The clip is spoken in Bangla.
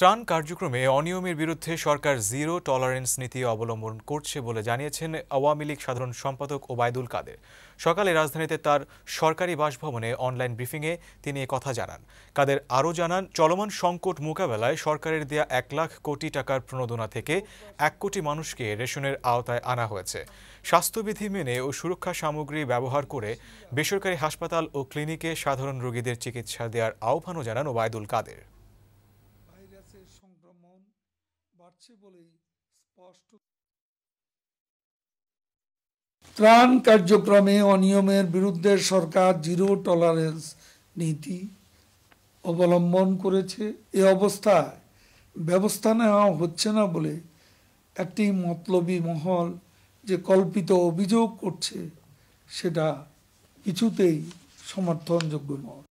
ত্রাণ কার্যক্রমে অনিয়মের বিরুদ্ধে সরকার জিরো টলারেন্স নীতি অবলম্বন করছে বলে জানিয়েছেন আওয়ামী লীগ সাধারণ সম্পাদক ওবায়দুল কাদের সকালে রাজধানীতে তার সরকারি বাসভবনে অনলাইন ব্রিফিংয়ে তিনি কথা জানান কাদের আরও জানান চলমান সংকট মোকাবেলায় সরকারের দেয়া এক লাখ কোটি টাকার প্রণোদনা থেকে এক কোটি মানুষকে রেশনের আওতায় আনা হয়েছে স্বাস্থ্যবিধি মেনে ও সুরক্ষা সামগ্রী ব্যবহার করে বেসরকারি হাসপাতাল ও ক্লিনিকে সাধারণ রোগীদের চিকিৎসা দেওয়ার আহ্বানও জানান ওবায়দুল কাদের ভাইরাসের সংক্রমণ বাড়ছে বলেই স্পষ্ট ত্রাণ কার্যক্রমে অনিয়মের বিরুদ্ধে সরকার জিরো টলারেন্স নীতি অবলম্বন করেছে এ অবস্থায় ব্যবস্থা নেওয়া হচ্ছে না বলে একটি মতলবী মহল যে কল্পিত অভিযোগ করছে সেটা কিছুতেই সমর্থনযোগ্য নয়